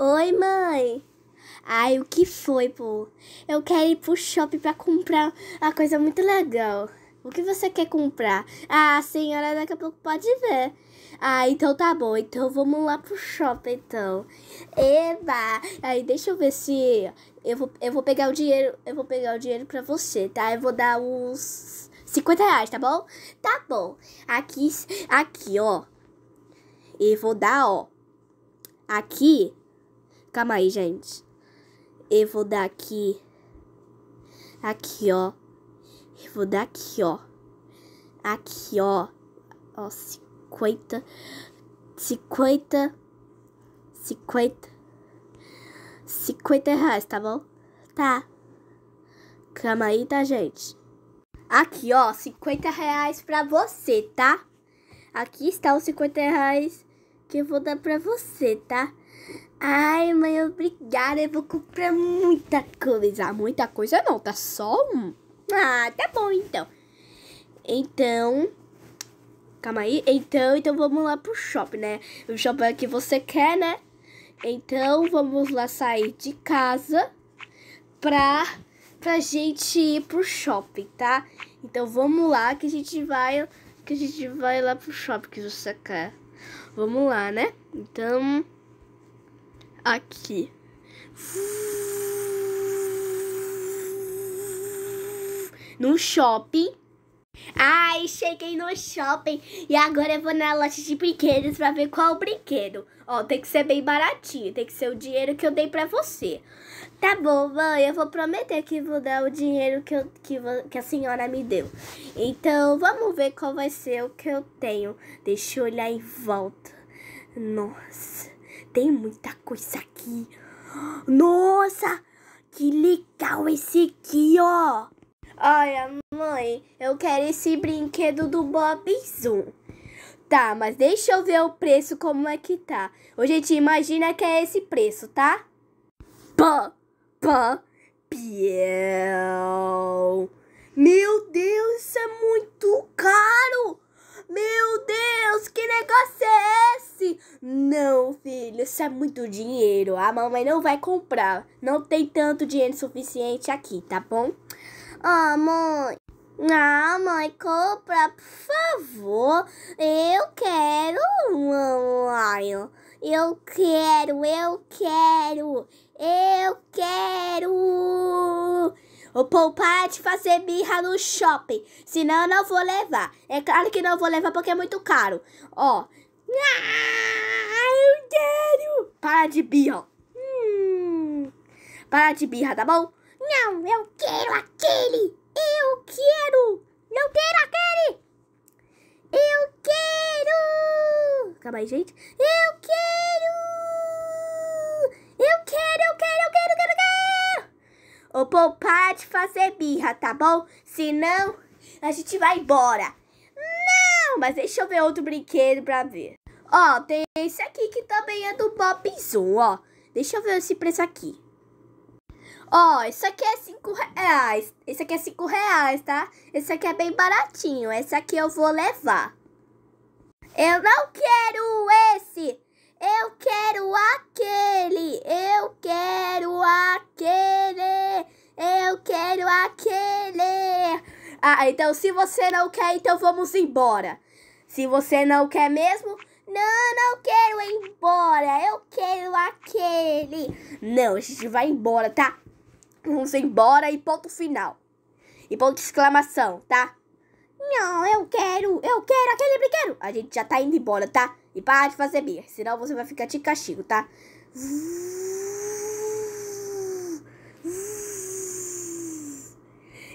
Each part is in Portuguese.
Oi, mãe. Ai, o que foi, pô? Eu quero ir pro shopping pra comprar uma coisa muito legal. O que você quer comprar? Ah, a senhora daqui a pouco pode ver. Ah, então tá bom. Então vamos lá pro shopping, então. Eba! Aí deixa eu ver se... Eu vou, eu vou pegar o dinheiro... Eu vou pegar o dinheiro pra você, tá? Eu vou dar uns... 50 reais, tá bom? Tá bom. Aqui, aqui, ó. E vou dar, ó. Aqui, Calma aí, gente. Eu vou dar aqui. Aqui, ó. Eu vou dar aqui, ó. Aqui, ó. Ó, 50. 50. 50. 50 reais, tá bom? Tá. Calma aí, tá, gente? Aqui, ó, 50 reais pra você, tá? Aqui está os 50 reais que eu vou dar pra você, tá? Ai, mãe, obrigada. Eu vou comprar muita coisa. Muita coisa não, tá só um. Ah, tá bom então. Então. Calma aí. Então, então vamos lá pro shopping, né? O shopping é que você quer, né? Então, vamos lá sair de casa pra, pra gente ir pro shopping, tá? Então, vamos lá que a gente vai que a gente vai lá pro shopping que você quer. Vamos lá, né? Então, aqui. No shopping. Ai, cheguei no shopping e agora eu vou na loja de brinquedos pra ver qual brinquedo. Ó, tem que ser bem baratinho, tem que ser o dinheiro que eu dei pra você. Tá bom, mãe, eu vou prometer que vou dar o dinheiro que, eu, que, que a senhora me deu. Então, vamos ver qual vai ser o que eu tenho. Deixa eu olhar em volta. Nossa. Tem muita coisa aqui. Nossa, que legal esse aqui, ó. Olha, mãe, eu quero esse brinquedo do Bob Zoom. Tá, mas deixa eu ver o preço como é que tá. Ô, gente, imagina que é esse preço, tá? Pã, pã, piel. Meu Deus, isso é muito caro! Meu Deus, que negócio é esse? isso é muito dinheiro. A mamãe não vai comprar. Não tem tanto dinheiro suficiente aqui, tá bom? Ah, mãe. Ah, mãe, compra, por favor. Eu quero, mamãe. Eu quero, eu quero, eu quero. O poupar de fazer birra no shopping. Senão eu não vou levar. É claro que não vou levar porque é muito caro. Ó. Ah! quero! Para de birra. Hum. Para de birra, tá bom? Não, eu quero aquele! Eu quero! Eu quero aquele! Eu quero! Calma aí, gente. Eu quero! Eu quero, eu quero, eu quero, eu quero, eu quero! Ou para de fazer birra, tá bom? Senão, a gente vai embora. Não, mas deixa eu ver outro brinquedo pra ver. Ó, tem esse aqui que também é do Bob Zoom, ó. Deixa eu ver esse preço aqui. Ó, esse aqui é 5 reais. Esse aqui é 5 reais, tá? Esse aqui é bem baratinho. Esse aqui eu vou levar. Eu não quero esse. Eu quero aquele. Eu quero aquele. Eu quero aquele. Ah, então se você não quer, então vamos embora. Se você não quer mesmo, não, não quero ir embora. Eu quero aquele. Não, a gente vai embora, tá? Vamos embora e ponto final. E ponto de exclamação, tá? Não, eu quero, eu quero aquele brinquedo. A gente já tá indo embora, tá? E para de fazer birra, senão você vai ficar de castigo, tá?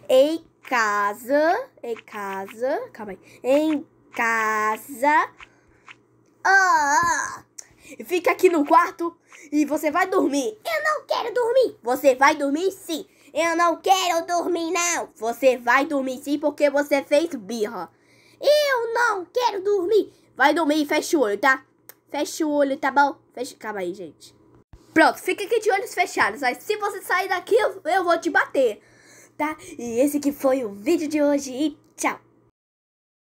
Em casa, em casa, calma aí. Em casa fica aqui no quarto e você vai dormir. Eu não quero dormir. Você vai dormir sim. Eu não quero dormir não. Você vai dormir sim porque você fez birra. Eu não quero dormir. Vai dormir e fecha o olho, tá? Fecha o olho, tá bom? Fecha... Calma aí, gente. Pronto, fica aqui de olhos fechados. Mas se você sair daqui, eu, eu vou te bater, tá? E esse que foi o vídeo de hoje e tchau.